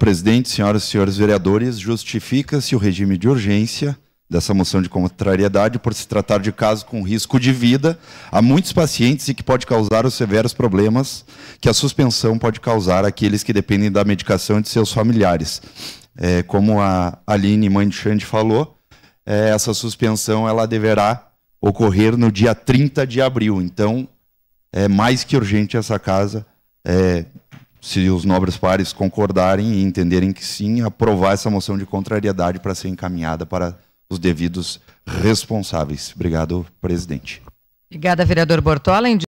presidente, senhoras e senhores vereadores, justifica-se o regime de urgência dessa moção de contrariedade por se tratar de caso com risco de vida a muitos pacientes e que pode causar os severos problemas que a suspensão pode causar àqueles que dependem da medicação de seus familiares. É, como a Aline mãe de Xande falou, é, essa suspensão ela deverá ocorrer no dia 30 de abril. Então, é mais que urgente essa casa é, se os nobres pares concordarem e entenderem que sim, aprovar essa moção de contrariedade para ser encaminhada para os devidos responsáveis. Obrigado, presidente. Obrigada, vereador Bortola.